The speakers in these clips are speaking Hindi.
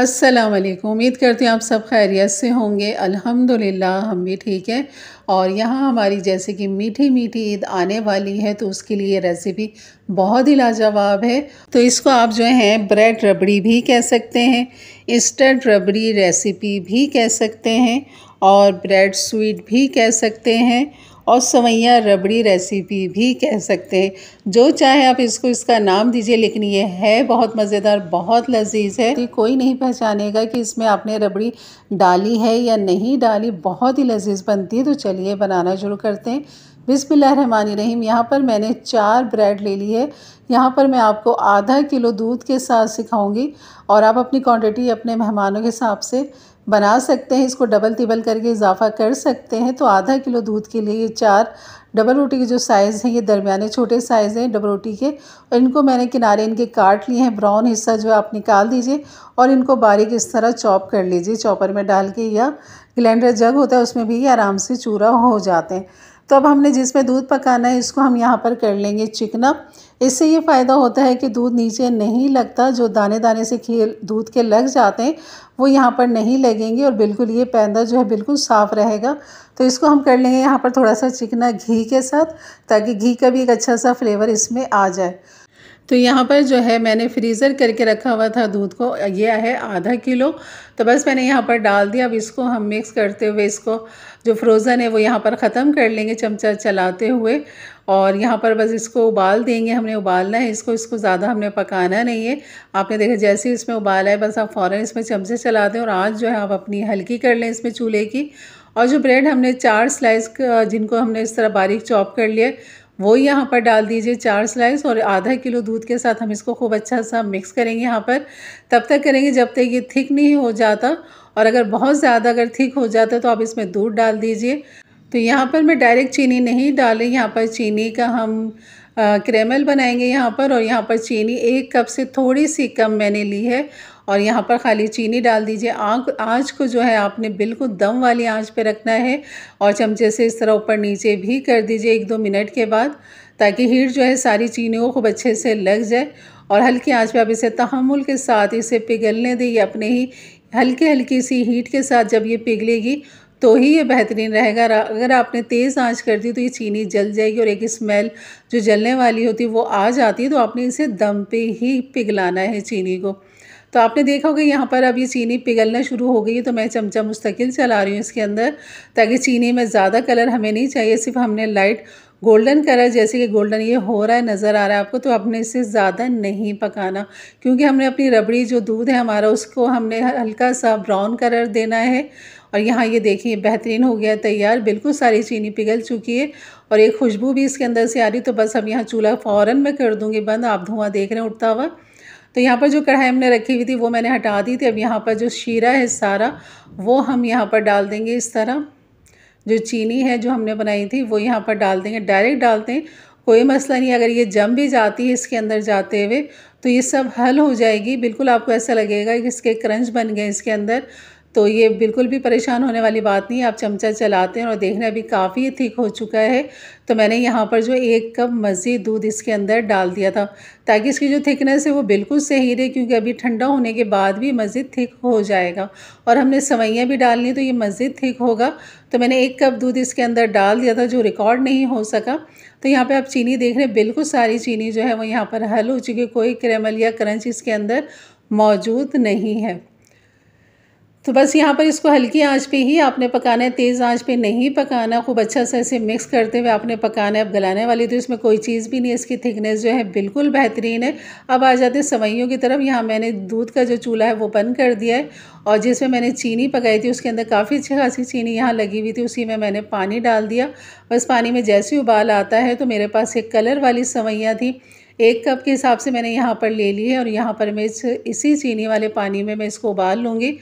अस्सलाम वालेकुम उम्मीद करते हैं आप सब खैरियत से होंगे अल्हम्दुलिल्लाह हम भी ठीक हैं और यहाँ हमारी जैसे कि मीठी मीठी ईद आने वाली है तो उसके लिए रेसिपी बहुत ही लाजवाब है तो इसको आप जो हैं ब्रेड रबड़ी भी कह सकते हैं इंस्टेंट रबड़ी रेसिपी भी कह सकते हैं और ब्रेड स्वीट भी कह सकते हैं और सवैया रबड़ी रेसिपी भी कह सकते हैं जो चाहे आप इसको इसका नाम दीजिए लेकिन ये है बहुत मज़ेदार बहुत लजीज है कि कोई नहीं पहचानेगा कि इसमें आपने रबड़ी डाली है या नहीं डाली बहुत ही लजीज बनती है तो चलिए बनाना शुरू करते हैं रहीम यहाँ पर मैंने चार ब्रेड ले ली है यहाँ पर मैं आपको आधा किलो दूध के साथ सिखाऊंगी और आप अपनी क्वांटिटी अपने मेहमानों के हिसाब से बना सकते हैं इसको डबल तिबल करके इजाफा कर सकते हैं तो आधा किलो दूध के लिए ये चार डबल रोटी के जो साइज़ हैं ये दरमियाने छोटे साइज़ हैं डबल रोटी के और इनको मैंने किनारे इनके काट लिए हैं ब्राउन हिस्सा जो है आप निकाल दीजिए और इनको बारीक इस तरह चॉप कर लीजिए चॉपर में डाल के या ग्लैंडर जग होता है उसमें भी ये आराम से चूरा हो जाते हैं तो अब हमने जिसमें दूध पकाना है इसको हम यहाँ पर कर लेंगे चिकना इससे ये फ़ायदा होता है कि दूध नीचे नहीं लगता जो दाने दाने से खेल दूध के लग जाते हैं वो यहाँ पर नहीं लगेंगे और बिल्कुल ये पैंदा जो है बिल्कुल साफ़ रहेगा तो इसको हम कर लेंगे यहाँ पर थोड़ा सा चिकना घी के साथ ताकि घी का भी एक अच्छा सा फ्लेवर इसमें आ जाए तो यहाँ पर जो है मैंने फ्रीज़र करके रखा हुआ था दूध को यह है आधा किलो तो बस मैंने यहाँ पर डाल दिया अब इसको हम मिक्स करते हुए इसको जो फ्रोज़न है वो यहाँ पर ख़त्म कर लेंगे चमचा चलाते हुए और यहाँ पर बस इसको उबाल देंगे हमने उबालना है इसको इसको ज़्यादा हमने पकाना नहीं है आपने देखा जैसे इसमें उबाला है बस आप फ़ौर इसमें चमचे चला दें और आज जो है आप अपनी हल्की कर लें इसमें चूल्हे की और जो ब्रेड हमने चार स्लाइस जिनको हमने इस तरह बारीक चॉप कर लिए वो यहाँ पर डाल दीजिए चार स्लाइस और आधा किलो दूध के साथ हम इसको खूब अच्छा सा मिक्स करेंगे यहाँ पर तब तक करेंगे जब तक ये थिक नहीं हो जाता और अगर बहुत ज़्यादा अगर थिक हो जाता तो आप इसमें दूध डाल दीजिए तो यहाँ पर मैं डायरेक्ट चीनी नहीं डाली यहाँ पर चीनी का हम क्रेमल बनाएंगे यहाँ पर और यहाँ पर चीनी एक कप से थोड़ी सी कम मैंने ली है और यहाँ पर खाली चीनी डाल दीजिए आग आँच को जो है आपने बिल्कुल दम वाली आँच पे रखना है और चमचे से इस तरह ऊपर नीचे भी कर दीजिए एक दो मिनट के बाद ताकि हीट जो है सारी चीनी को खूब अच्छे से लग जाए और हल्की आँच पर आप इसे तहमुल के साथ इसे पिघलने दें अपने ही हल्के हल्की सी हीट के साथ जब ये पिघलेगी तो ही ये बेहतरीन रहेगा अगर आपने तेज़ आंच कर दी तो ये चीनी जल जाएगी और एक स्मेल जो जलने वाली होती है वो आ जाती है तो आपने इसे दम पे ही पिघलाना है चीनी को तो आपने देखा होगा यहाँ पर अब ये चीनी पिघलना शुरू हो गई है तो मैं चमचा मुस्तकिल चला रही हूँ इसके अंदर ताकि चीनी में ज़्यादा कलर हमें नहीं चाहिए सिर्फ हमने लाइट गोल्डन कलर जैसे कि गोल्डन ये हो रहा है नज़र आ रहा है आपको तो आपने इसे ज़्यादा नहीं पकाना क्योंकि हमने अपनी रबड़ी जो दूध है हमारा उसको हमने हल्का सा ब्राउन कलर देना है और यहाँ ये देखिए बेहतरीन हो गया तैयार बिल्कुल सारी चीनी पिघल चुकी है और एक खुशबू भी इसके अंदर से आ रही तो बस अब यहाँ चूल्हा फ़ौरन मैं कर दूँगी बंद आप धुआँ देख रहे हैं उठता हुआ तो यहाँ पर जो कढ़ाई हमने रखी हुई थी वो मैंने हटा दी थी अब यहाँ पर जो शीरा है सारा वो हम यहाँ पर डाल देंगे इस तरह जो चीनी है जो हमने बनाई थी वो यहाँ पर डाल देंगे डायरेक्ट डालते हैं कोई मसला नहीं अगर ये जम भी जाती है इसके अंदर जाते हुए तो ये सब हल हो जाएगी बिल्कुल आपको ऐसा लगेगा कि इसके क्रंच बन गए इसके अंदर तो ये बिल्कुल भी परेशान होने वाली बात नहीं है आप चमचा चलाते हैं और देख रहे हैं अभी काफ़ी ठीक हो चुका है तो मैंने यहाँ पर जो एक कप मज़ीद दूध इसके अंदर डाल दिया था ताकि इसकी जो थिकनेस है वो बिल्कुल सही रहे क्योंकि अभी ठंडा होने के बाद भी मज़ीद थिक हो जाएगा और हमने सवैयाँ भी डालनी तो ये मज़ीद थिक होगा तो मैंने एक कप दूध इसके अंदर डाल दिया था जो रिकॉर्ड नहीं हो सका तो यहाँ पे आप चीनी देख रहे हैं बिल्कुल सारी चीनी जो है वो यहाँ पर हल हो चुकी है कोई क्रेमल या क्रंच इसके अंदर मौजूद नहीं है तो बस यहाँ पर इसको हल्की आंच पे ही आपने पकाना है तेज़ आंच पे नहीं पकाना खूब अच्छा सा इसे मिक्स करते हुए आपने पकाना है अब गलाने वाली तो इसमें कोई चीज़ भी नहीं इसकी थिकनेस जो है बिल्कुल बेहतरीन है अब आ जाते सवैयों की तरफ यहाँ मैंने दूध का जो चूल्हा है वो बंद कर दिया है और जिसमें मैंने चीनी पकाई थी उसके अंदर काफ़ी अच्छी खासी चीनी यहाँ लगी हुई थी उसी में मैंने पानी डाल दिया बस पानी में जैसे उबाल आता है तो मेरे पास एक कलर वाली सवैयाँ थी एक कप के हिसाब से मैंने यहाँ पर ले ली है और यहाँ पर मैं इसी चीनी वाले पानी में मैं इसको उबाल लूँगी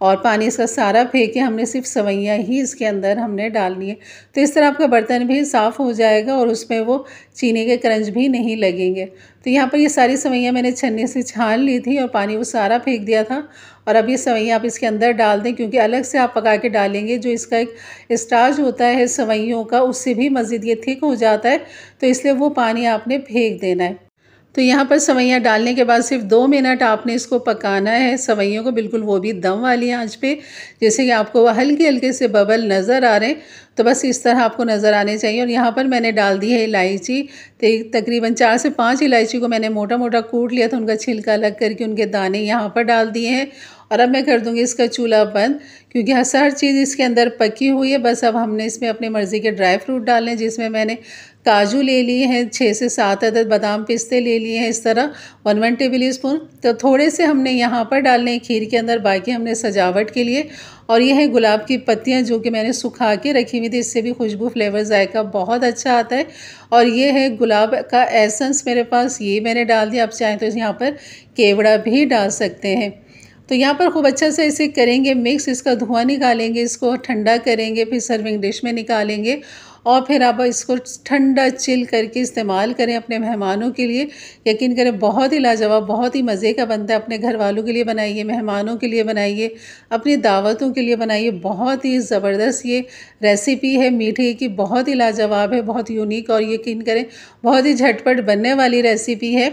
और पानी इसका सारा फेंक के हमने सिर्फ सवैयाँ ही इसके अंदर हमने डालनी है तो इस तरह आपका बर्तन भी साफ़ हो जाएगा और उसमें वो चीनी के क्रंच भी नहीं लगेंगे तो यहाँ पर ये सारी सवैयाँ मैंने छन्ने से छान ली थी और पानी वो सारा फेंक दिया था और अब ये सवैयाँ आप इसके अंदर डाल दें क्योंकि अलग से आप पका के डालेंगे जो इसका एक स्टार्च होता है सवैयों का उससे भी मज़ीद ये थिक हो जाता है तो इसलिए वो पानी आपने फेंक देना है तो यहाँ पर सवैयाँ डालने के बाद सिर्फ दो मिनट आपने इसको पकाना है सवैयों को बिल्कुल वो भी दम वाली आंच पे जैसे कि आपको वह हल्के हल्के से बबल नज़र आ रहे हैं तो बस इस तरह आपको नज़र आने चाहिए और यहाँ पर मैंने डाल दी है इलायची तो तकरीबन चार से पाँच इलायची को मैंने मोटा मोटा कूट लिया था उनका छिलका अलग करके उनके दाने यहाँ पर डाल दिए हैं और अब मैं कर दूँगी इसका चूल्हा बंद क्योंकि हर हर चीज़ इसके अंदर पकी हुई है बस अब हमने इसमें अपनी मर्ज़ी के ड्राई फ्रूट डाले जिसमें मैंने काजू ले लिए हैं छः से सात अदद बादाम पिस्ते ले लिए हैं इस तरह वन वन टेबल स्पून तो थोड़े से हमने यहाँ पर डालने हैं खीर के अंदर बाकी हमने सजावट के लिए और ये है गुलाब की पत्तियाँ जो कि मैंने सुखा के रखी हुई थी इससे भी खुशबू फ्लेवर जायका बहुत अच्छा आता है और ये है गुलाब का एसेंस मेरे पास ये मैंने डाल दिया आप चाहें तो यहाँ पर केवड़ा भी डाल सकते हैं तो यहाँ पर खूब अच्छा से इसे करेंगे मिक्स इसका धुआं निकालेंगे इसको ठंडा करेंगे फिर सर्विंग डिश में निकालेंगे और फिर आप इसको ठंडा चिल करके इस्तेमाल करें अपने मेहमानों के लिए यकीन करें बहुत ही लाजवाब बहुत ही मज़े का बनता है अपने घर वालों के लिए बनाइए मेहमानों के लिए बनाइए अपनी दावतों के लिए बनाइए बहुत ही ज़बरदस्त ये रेसिपी है मीठे की बहुत ही लाजवाब है बहुत यूनिक और यकीन करें बहुत ही झटपट बनने वाली रेसिपी है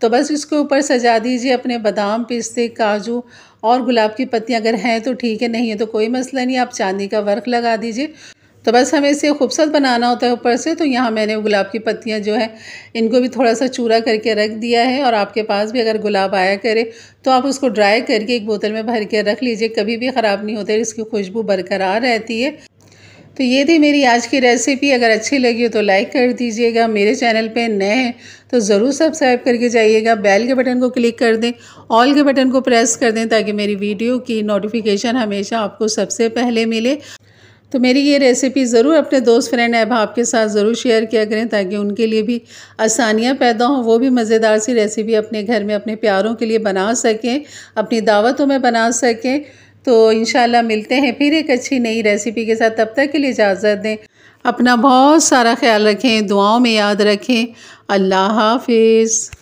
तो बस इसके ऊपर सजा दीजिए अपने बादाम पिस्ते काजू और गुलाब की पत्तियाँ अगर हैं तो ठीक है नहीं है तो कोई मसला नहीं आप चांदी का वर्क लगा दीजिए तो बस हमें इसे खूबसूरत बनाना होता है ऊपर से तो यहाँ मैंने गुलाब की पत्तियाँ जो है इनको भी थोड़ा सा चूरा करके रख दिया है और आपके पास भी अगर गुलाब आया करे तो आप उसको ड्राई करके एक बोतल में भर के रख लीजिए कभी भी ख़राब नहीं होते इसकी खुशबू बरकरार रहती है तो ये थी मेरी आज की रेसिपी अगर अच्छी लगी हो तो लाइक कर दीजिएगा मेरे चैनल पे नए हैं तो ज़रूर सब्सक्राइब करके जाइएगा बेल के बटन को क्लिक कर दें ऑल के बटन को प्रेस कर दें ताकि मेरी वीडियो की नोटिफिकेशन हमेशा आपको सबसे पहले मिले तो मेरी ये रेसिपी ज़रूर अपने दोस्त फ्रेंड अहबाब के साथ ज़रूर शेयर किया करें ताकि उनके लिए भी आसानियाँ पैदा हों वो भी मज़ेदार सी रेसिपी अपने घर में अपने प्यारों के लिए बना सकें अपनी दावतों में बना सकें तो इन मिलते हैं फिर एक अच्छी नई रेसिपी के साथ तब तक के लिए इजाज़त दें अपना बहुत सारा ख्याल रखें दुआओं में याद रखें अल्लाह हाफिज़